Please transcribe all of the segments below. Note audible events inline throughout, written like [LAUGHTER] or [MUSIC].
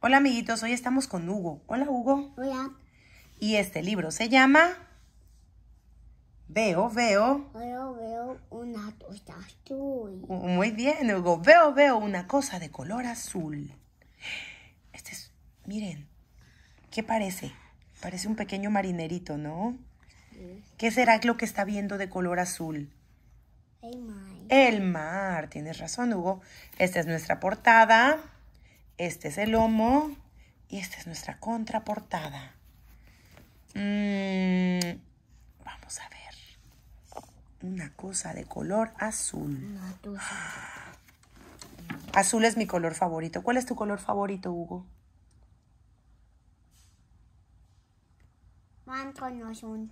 Hola amiguitos, hoy estamos con Hugo. Hola Hugo. Hola. Y este libro se llama Veo, veo. Veo, veo una cosa azul. Muy bien, Hugo. Veo, veo una cosa de color azul. Este es, miren, ¿qué parece? Parece un pequeño marinerito, ¿no? ¿Qué será lo que está viendo de color azul? El mar. El mar, tienes razón, Hugo. Esta es nuestra portada. Este es el lomo y esta es nuestra contraportada. Mm, vamos a ver. Una cosa de color azul. Ah. azul es mi color favorito. ¿Cuál es tu color favorito, Hugo? Blanco no es un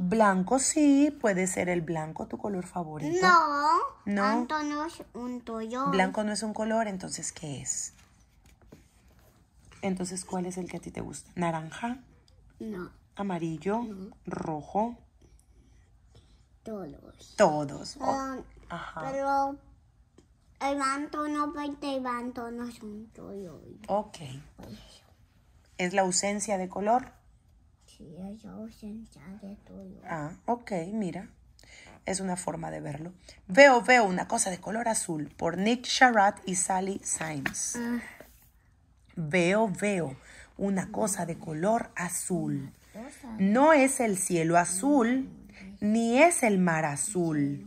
Blanco sí, puede ser el blanco tu color favorito. No, no es un Blanco no es un color, entonces ¿qué es? Entonces, ¿cuál es el que a ti te gusta? ¿Naranja? No. ¿Amarillo? ¿Rojo? Todos. Todos. Ajá. Pero el o no es un color. Ok. ¿Es la ausencia de color? Sí, es la ausencia de color. Ah, ok, mira. Es una forma de verlo. Veo, veo una cosa de color azul por Nick Sharad y Sally Sims. Ajá. Veo, veo una cosa de color azul. No es el cielo azul, ni es el mar azul.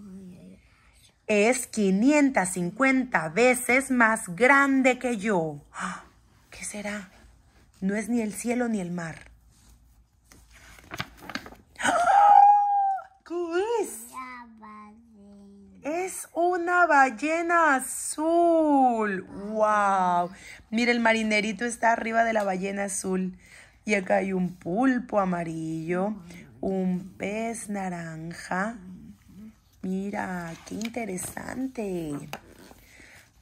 Es 550 veces más grande que yo. ¡Ah! ¿Qué será? No es ni el cielo ni el mar. ballena azul. ¡Wow! Mira, el marinerito está arriba de la ballena azul. Y acá hay un pulpo amarillo, un pez naranja. Mira, qué interesante.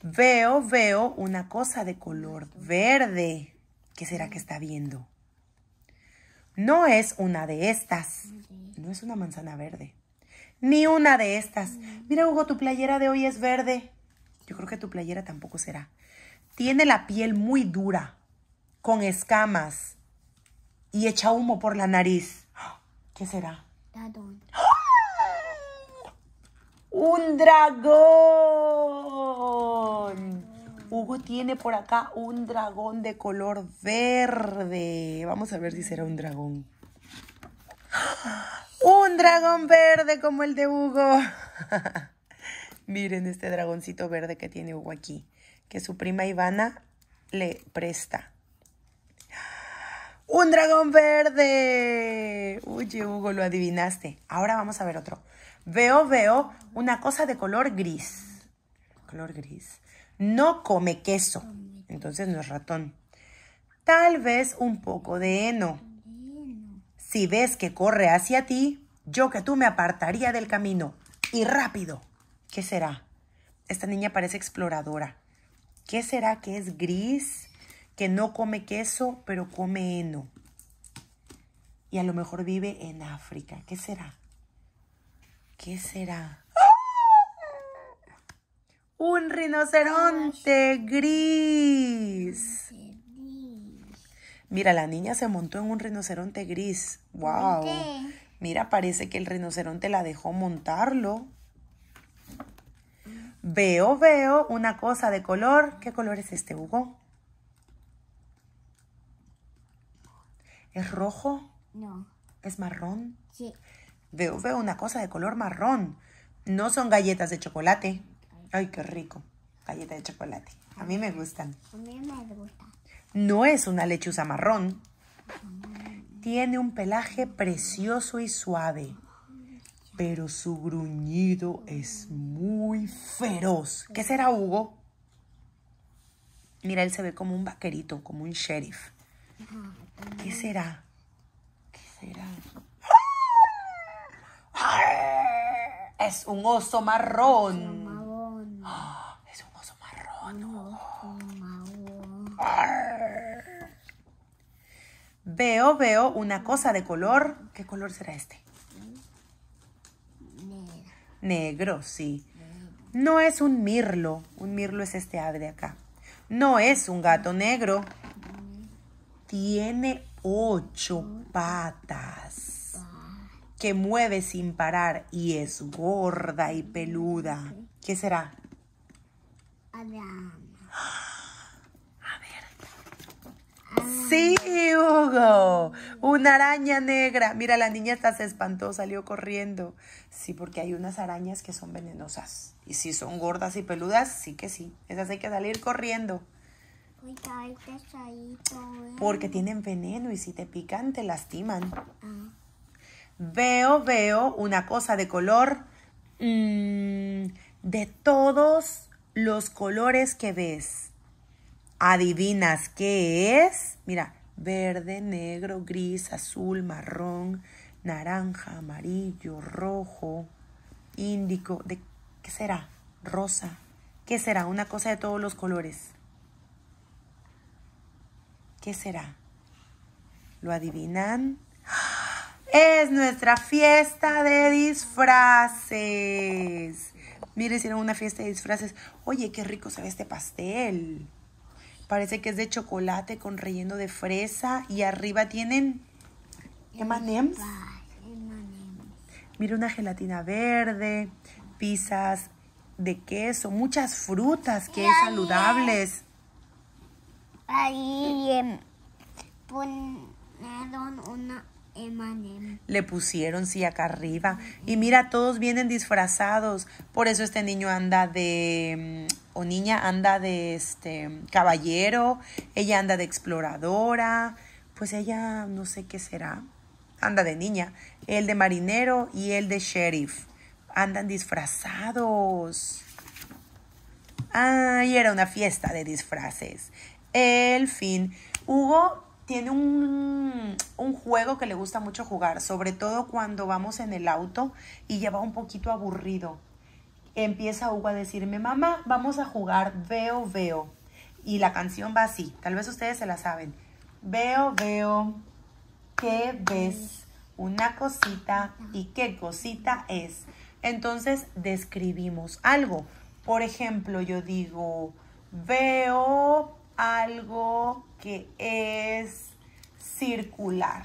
Veo, veo una cosa de color verde. ¿Qué será que está viendo? No es una de estas. No es una manzana verde. Ni una de estas. Mira, Hugo, tu playera de hoy es verde. Yo creo que tu playera tampoco será. Tiene la piel muy dura, con escamas y echa humo por la nariz. ¿Qué será? ¡Un dragón! Hugo tiene por acá un dragón de color verde. Vamos a ver si será un dragón. Un dragón verde como el de Hugo. [LAUGHS] Miren este dragoncito verde que tiene Hugo aquí, que su prima Ivana le presta. ¡Un dragón verde! Uy, Hugo, lo adivinaste. Ahora vamos a ver otro. Veo, veo una cosa de color gris. Color gris. No come queso. Entonces no es ratón. Tal vez un poco de heno. Si ves que corre hacia ti, yo que tú me apartaría del camino. Y rápido. ¿Qué será? Esta niña parece exploradora. ¿Qué será que es gris? Que no come queso, pero come heno. Y a lo mejor vive en África. ¿Qué será? ¿Qué será? ¡Ah! Un rinoceronte gris. Mira, la niña se montó en un rinoceronte gris. ¡Wow! Mira, parece que el rinoceronte la dejó montarlo. Veo, veo una cosa de color. ¿Qué color es este, Hugo? ¿Es rojo? No. ¿Es marrón? Sí. Veo, veo una cosa de color marrón. No son galletas de chocolate. Ay, qué rico. Galletas de chocolate. A mí me gustan. A mí me gustan. No es una lechuza marrón. Tiene un pelaje precioso y suave, pero su gruñido es muy feroz. ¿Qué será Hugo? Mira, él se ve como un vaquerito, como un sheriff. ¿Qué será? ¿Qué será? ¡Ah! Es un oso marrón. ¡Ah! Es un oso marrón. Veo, veo una cosa de color. ¿Qué color será este? Negro. Negro, sí. No es un mirlo. Un mirlo es este ave de acá. No es un gato negro. Tiene ocho patas que mueve sin parar y es gorda y peluda. ¿Qué será? ¡Ah! Sí, Hugo. Una araña negra. Mira, la niña hasta se espantó, salió corriendo. Sí, porque hay unas arañas que son venenosas. Y si son gordas y peludas, sí que sí. Esas hay que salir corriendo. Eh. Porque tienen veneno y si te pican te lastiman. Ah. Veo, veo una cosa de color mm, de todos los colores que ves. ¿Adivinas qué es? Mira, verde, negro, gris, azul, marrón, naranja, amarillo, rojo, índico. ¿De qué será? Rosa. ¿Qué será? Una cosa de todos los colores. ¿Qué será? ¿Lo adivinan? Es nuestra fiesta de disfraces. Miren, hicieron una fiesta de disfraces. Oye, qué rico se ve este pastel. Parece que es de chocolate con relleno de fresa. Y arriba tienen ¿Emanems? Mira una gelatina verde, pizzas de queso, muchas frutas que saludables. Ahí em, una Le pusieron, sí, acá arriba. Y mira, todos vienen disfrazados. Por eso este niño anda de em, o niña anda de este caballero, ella anda de exploradora, pues ella no sé qué será, anda de niña, el de marinero y el de sheriff, andan disfrazados. Ay, era una fiesta de disfraces. El fin. Hugo tiene un, un, juego que le gusta mucho jugar, sobre todo cuando vamos en el auto y ya va un poquito aburrido empieza Hugo a decirme, mamá, vamos a jugar veo, veo. Y la canción va así, tal vez ustedes se la saben. Veo, veo, ¿qué ves? Una cosita y qué cosita es. Entonces describimos algo. Por ejemplo, yo digo, veo algo que es circular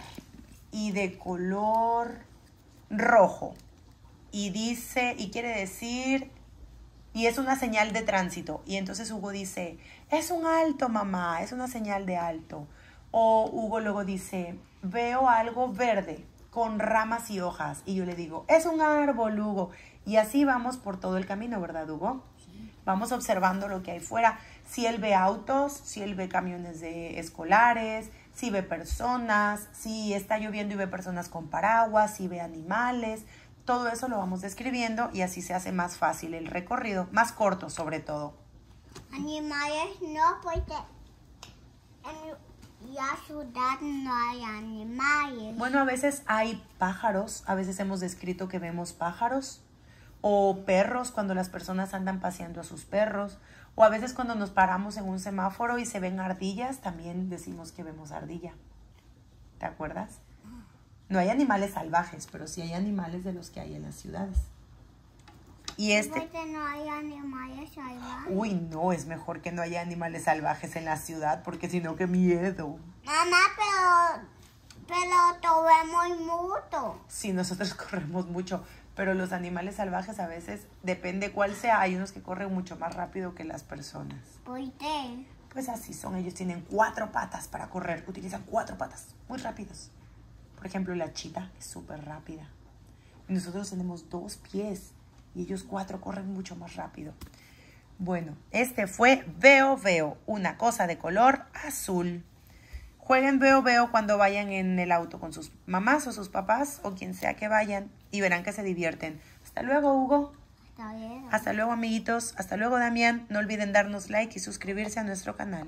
y de color rojo y dice, y quiere decir, y es una señal de tránsito. Y entonces Hugo dice, es un alto, mamá, es una señal de alto. O Hugo luego dice, veo algo verde con ramas y hojas. Y yo le digo, es un árbol, Hugo. Y así vamos por todo el camino, ¿verdad, Hugo? Vamos observando lo que hay fuera. Si él ve autos, si él ve camiones de escolares, si ve personas, si está lloviendo y ve personas con paraguas, si ve animales, todo eso lo vamos describiendo y así se hace más fácil el recorrido, más corto sobre todo. Animales no, porque en la ciudad no hay animales. Bueno, a veces hay pájaros, a veces hemos descrito que vemos pájaros o perros cuando las personas andan paseando a sus perros, o a veces cuando nos paramos en un semáforo y se ven ardillas, también decimos que vemos ardilla. ¿Te acuerdas? No hay animales salvajes, pero sí hay animales de los que hay en las ciudades. Y este... no hay animales salvajes? Uy, no, es mejor que no haya animales salvajes en la ciudad, porque si no, qué miedo. Mamá, pero, pero corremos mucho. Sí, nosotros [LAUGHS] corremos mucho, pero los animales salvajes a veces, depende cuál sea, hay unos que corren mucho más rápido que las personas. ¿Por qué? Pues así son, ellos tienen cuatro patas para correr, utilizan cuatro patas, muy rápidos. Por ejemplo, la chita es súper rápida. Nosotros tenemos dos pies y ellos cuatro corren mucho más rápido. Bueno, este fue Veo Veo, una cosa de color azul. Jueguen Veo Veo cuando vayan en el auto con sus mamás o sus papás o quien sea que vayan y verán que se divierten. Hasta luego, Hugo. Hasta luego, amiguitos. Hasta luego, Damián. No olviden darnos like y suscribirse a nuestro canal.